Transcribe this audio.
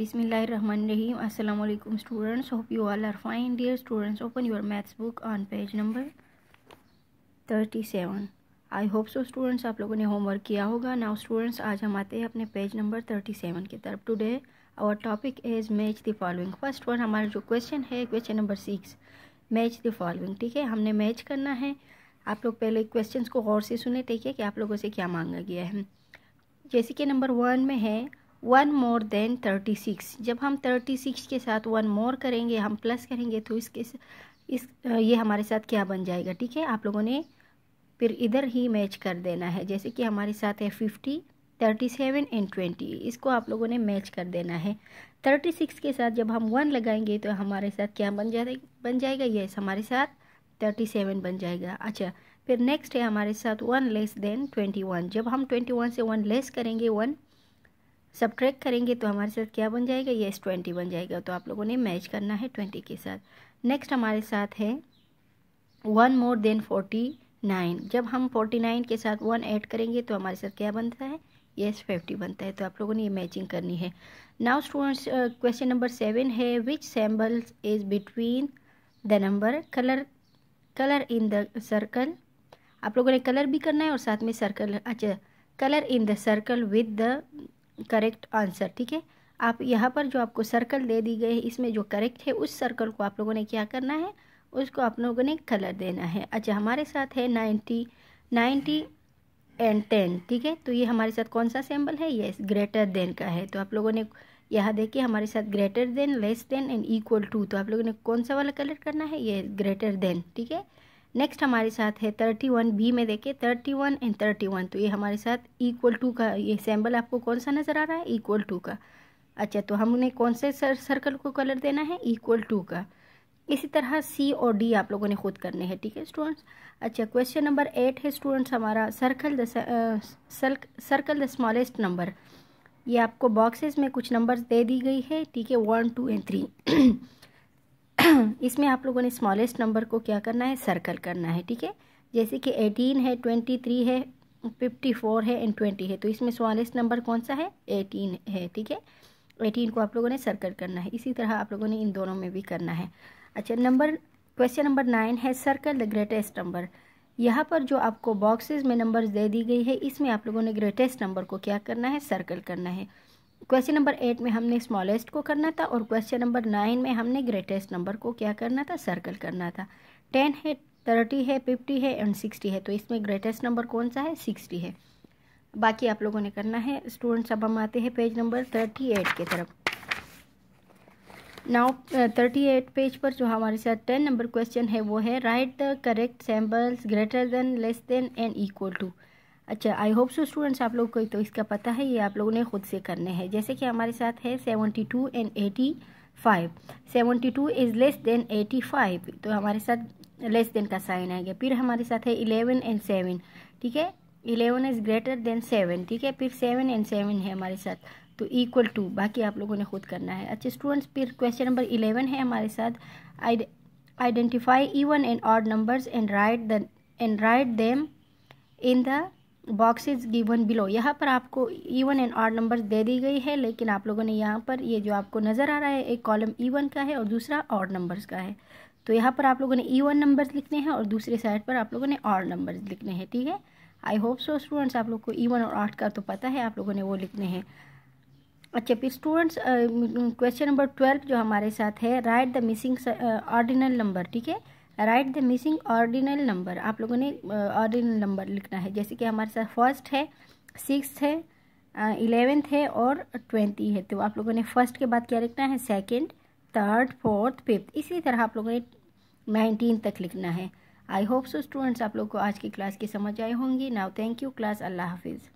Bismillahirrahmanirrahim. Assalamu students hope you all are fine dear students open your maths book on page number thirty seven I hope so students आप लोगों ने homework किया होगा now students आज हम आते हैं अपने पेज नंबर थर्टी सेवन की तरफ today our topic is match the following first one हमारा जो क्वेश्चन है question number six match the following ठीक है हमने मैच करना है आप लोग पहले क्वेश्चन को गौर से सुने ठीक है कि आप लोगों से क्या मांगा गया है जैसे कि नंबर वन में है one more than thirty six जब हम थर्टी सिक्स के साथ वन मोर करेंगे हम प्लस करेंगे तो इसके इस ये हमारे साथ क्या बन जाएगा ठीक है आप लोगों ने फिर इधर ही मैच कर देना है जैसे कि हमारे साथ है fifty thirty seven and twenty इसको आप लोगों ने मैच कर देना है थर्टी सिक्स के साथ जब हम वन लगाएंगे तो हमारे साथ क्या बन जाएगा बन जाएगा यस हमारे साथ थर्टी सेवन बन जाएगा अच्छा फिर नेक्स्ट है हमारे साथ one less than twenty one जब हम ट्वेंटी वन से वन लेस करेंगे वन सब ट्रैक करेंगे तो हमारे साथ क्या बन जाएगा येस ट्वेंटी बन जाएगा तो आप लोगों ने मैच करना है ट्वेंटी के साथ नेक्स्ट हमारे साथ है one more than forty nine जब हम फोर्टी नाइन के साथ वन ऐड करेंगे तो हमारे साथ क्या बनता है येस फिफ्टी बनता है तो आप लोगों ने ये मैचिंग करनी है now students question number seven है which symbols is between the number colour colour in the circle आप लोगों ने कलर भी करना है और साथ में सर्कल अच्छा colour in the circle with the correct answer ठीक है आप यहाँ पर जो आपको सर्कल दे दी गई है इसमें जो करेक्ट है उस सर्कल को आप लोगों ने क्या करना है उसको आप लोगों ने कलर देना है अच्छा हमारे साथ है नाइन्टी नाइन्टी एंड टेन ठीक है तो ये हमारे साथ कौन सा सैम्बल है ये ग्रेटर देन का है तो आप लोगों ने यहाँ देखिए हमारे साथ greater than less than and equal to तो आप लोगों ने कौन सा वाला कलर करना है ये ग्रेटर देन ठीक है नेक्स्ट हमारे साथ है थर्टी वन बी में देखिए thirty one and thirty one तो ये हमारे साथ इक्वल टू का ये सैम्बल आपको कौन सा नज़र आ रहा है इक्वल टू का अच्छा तो हमने कौन से सर, सर्कल को कलर देना है इक्वल टू का इसी तरह सी और डी आप लोगों ने खुद करने हैं ठीक है स्टूडेंट्स अच्छा क्वेश्चन नंबर एट है स्टूडेंट्स हमारा circle the circle the smallest number ये आपको बॉक्सेस में कुछ नंबर्स दे दी गई है ठीक है वन टू एंड थ्री इसमें आप लोगों ने स्मॉलेस्ट नंबर को क्या करना है सर्कल करना है ठीक है जैसे कि एटीन है ट्वेंटी थ्री है फिफ्टी फोर है एंड ट्वेंटी है तो इसमें स्मॉलेस्ट नंबर कौन सा है एटीन है ठीक है एटीन को आप लोगों ने सर्कल करना है इसी तरह आप लोगों ने इन दोनों में भी करना है अच्छा नंबर क्वेश्चन नंबर नाइन है सर्कल द ग्रेटेस्ट नंबर यहाँ पर जो आपको बॉक्सेस में नंबर्स दे दी गई है इसमें आप लोगों ने ग्रेटेस्ट नंबर को क्या करना है सर्कल करना है क्वेश्चन नंबर एट में हमने स्मॉलेस्ट को करना था और क्वेश्चन नंबर नाइन में हमने ग्रेटेस्ट नंबर को क्या करना था सर्कल करना था टेन है थर्टी है फिफ्टी है एंड सिक्सटी है तो इसमें ग्रेटेस्ट नंबर कौन सा है सिक्सटी है बाकी आप लोगों ने करना है स्टूडेंट्स अब हम आते हैं पेज नंबर थर्टी एट की तरफ नाउ थर्टी एट पेज पर जो हमारे साथ टेन नंबर क्वेश्चन है वो है write the correct symbols greater than less than and equal to अच्छा आई होप सो स्टूडेंट्स आप लोग को तो इसका पता है ये आप लोगों ने खुद से करने हैं जैसे कि हमारे साथ है seventy two and eighty five seventy two is less than eighty five तो हमारे साथ लेस देन का साइन आएगा फिर हमारे साथ है इलेवन एंड सेवन ठीक है eleven is greater than seven ठीक है फिर सेवन एंड सेवन है हमारे साथ तो इक्वल टू बाकी आप लोगों ने खुद करना है अच्छा स्टूडेंट्स फिर क्वेश्चन नंबर इलेवन है हमारे साथ identify even and odd numbers and write the and write them in the boxes given below यहाँ पर आपको इवन एंड ऑड नंबर दे दी गई है लेकिन आप लोगों ने यहाँ पर ये जो आपको नज़र आ रहा है एक कॉलम इवन का है और दूसरा ऑड नंबर्स का है तो यहाँ पर आप लोगों ने वन नंबर्स लिखने हैं और दूसरे साइड पर आप लोगों ने ऑड नंबर्स लिखने हैं ठीक है आई होप सो स्टूडेंट्स आप लोग को वन और ऑड का तो पता है आप लोगों ने वो लिखने हैं अच्छा फिर स्टूडेंट्स क्वेश्चन नंबर ट्वेल्व जो हमारे साथ है write the missing ordinal number ठीक है write the missing ordinal number आप लोगों ने ऑर्डिनल नंबर लिखना है जैसे कि हमारे साथ फर्स्ट है सिक्स है इलेवेंथ है और ट्वेंटी है तो आप लोगों ने फर्स्ट के बाद क्या लिखना है सेकेंड थर्ड फोर्थ फिफ्थ इसी तरह आप लोगों ने नाइनटीन तक लिखना है आई होप सो स्टूडेंट्स आप लोग को आज की क्लास की समझ आए होंगी नाउ थैंक यू क्लास अल्लाह हाफिज़